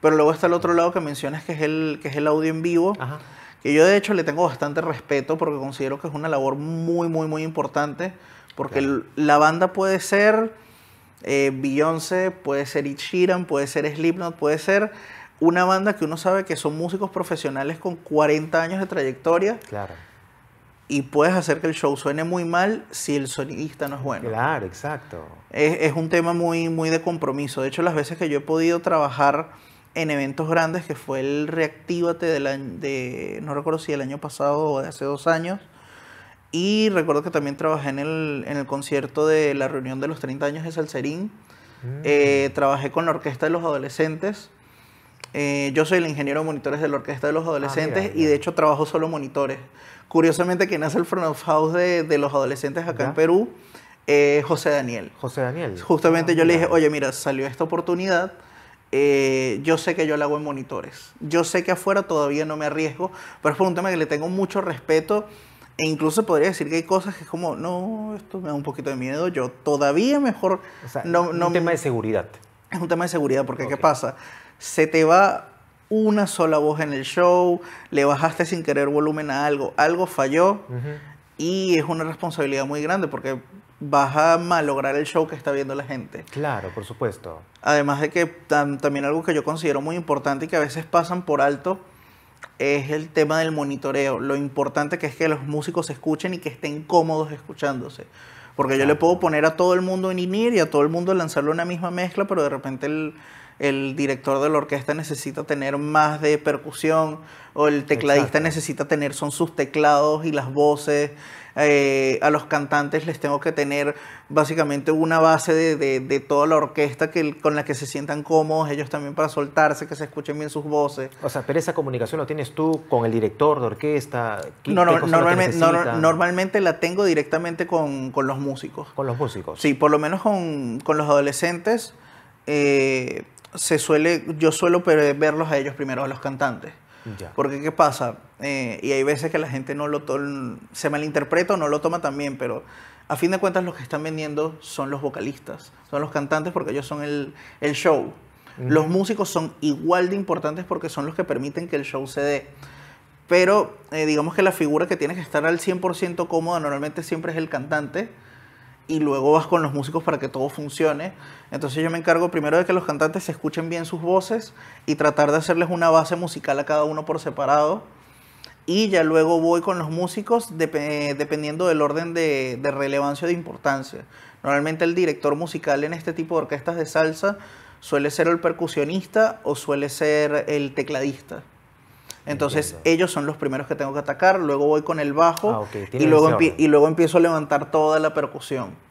Pero luego está el otro lado que mencionas, que es el, que es el audio en vivo, que yo de hecho le tengo bastante respeto porque considero que es una labor muy, muy, muy importante, porque la banda puede ser eh, Beyoncé, puede ser Ichiran, puede ser Slipknot, puede ser una banda que uno sabe que son músicos profesionales con 40 años de trayectoria. Claro. Y puedes hacer que el show suene muy mal si el sonidista no es bueno. Claro, exacto. Es, es un tema muy, muy de compromiso. De hecho, las veces que yo he podido trabajar en eventos grandes, que fue el Reactívate del de, no recuerdo si el año pasado o de hace dos años. Y recuerdo que también trabajé en el, en el concierto de la reunión de los 30 años de Salserín. Mm. Eh, trabajé con la orquesta de los adolescentes. Eh, yo soy el ingeniero de monitores de la orquesta de los ah, adolescentes y de hecho trabajo solo monitores. Curiosamente, quien hace el front of house de, de los adolescentes acá en Perú es José Daniel. José Daniel. Justamente ah, yo le dije, oye, mira, salió esta oportunidad eh, yo sé que yo la hago en monitores. Yo sé que afuera todavía no me arriesgo, pero es por un tema que le tengo mucho respeto. E incluso podría decir que hay cosas que es como, no, esto me da un poquito de miedo. Yo todavía mejor. O un tema de seguridad. Es un tema de seguridad, porque ¿qué pasa? Se te va una sola voz en el show, le bajaste sin querer volumen a algo, algo falló. Y es una responsabilidad muy grande porque vas a lograr el show que está viendo la gente. Claro, por supuesto. Además de que también algo que yo considero muy importante y que a veces pasan por alto es el tema del monitoreo. Lo importante que es que los músicos escuchen y que estén cómodos escuchándose. Porque yo le puedo poner a todo el mundo en INIR y a todo el mundo lanzarle una misma mezcla, pero de repente el, el director de la orquesta necesita tener más de percusión o el tecladista necesita tener son sus teclados y las voces. Eh, a los cantantes les tengo que tener básicamente una base de, toda la orquesta que, con la que se sientan cómodos, ellos también para soltarse, que se escuchen bien sus voces. O sea, pero esa comunicación la tienes tú con el director de orquesta. no, normalmente, normalmente la tengo directamente con, los músicos. Con los músicos. Sí, por lo menos con, con los adolescentes. Eh, se suele, yo suelo verlos a ellos primero, a los cantantes. Porque ¿qué pasa? Eh, y hay veces que la gente no lo se malinterpreta o no lo toma también, pero a fin de cuentas los que están vendiendo son los vocalistas, son los cantantes porque ellos son el, show. Los músicos son igual de importantes porque son los que permiten que el show se dé. Pero eh, digamos que la figura que tiene que estar al 100% cómoda normalmente siempre es el cantante y luego vas con los músicos para que todo funcione. Entonces yo me encargo primero de que los cantantes se escuchen bien sus voces y tratar de hacerles una base musical a cada uno por separado. Y ya luego voy con los músicos dependiendo del orden de, de relevancia o de importancia. Normalmente el director musical en este tipo de orquestas de salsa suele ser el percusionista o suele ser el tecladista. Entonces ellos son los primeros que tengo que atacar, luego voy con el bajo ah, y, luego y luego empiezo a levantar toda la percusión.